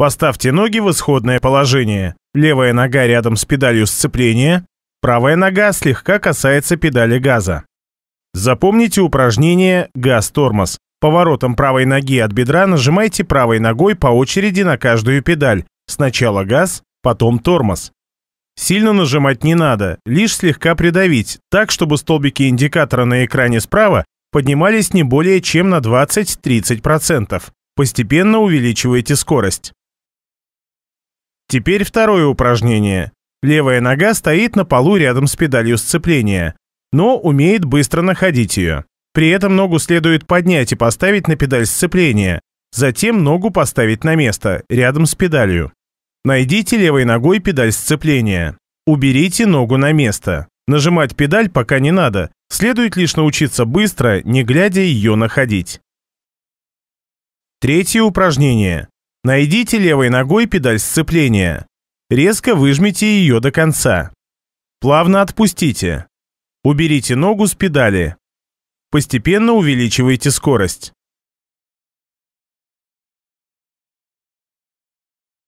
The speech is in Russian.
Поставьте ноги в исходное положение. Левая нога рядом с педалью сцепления, правая нога слегка касается педали газа. Запомните упражнение «Газ-тормоз». Поворотом правой ноги от бедра нажимайте правой ногой по очереди на каждую педаль. Сначала газ, потом тормоз. Сильно нажимать не надо, лишь слегка придавить, так, чтобы столбики индикатора на экране справа поднимались не более чем на 20-30%. Постепенно увеличивайте скорость. Теперь второе упражнение. Левая нога стоит на полу рядом с педалью сцепления, но умеет быстро находить ее. При этом ногу следует поднять и поставить на педаль сцепления, затем ногу поставить на место, рядом с педалью. Найдите левой ногой педаль сцепления. Уберите ногу на место. Нажимать педаль пока не надо, следует лишь научиться быстро, не глядя ее находить. Третье упражнение. Найдите левой ногой педаль сцепления. Резко выжмите ее до конца. Плавно отпустите. Уберите ногу с педали. Постепенно увеличивайте скорость.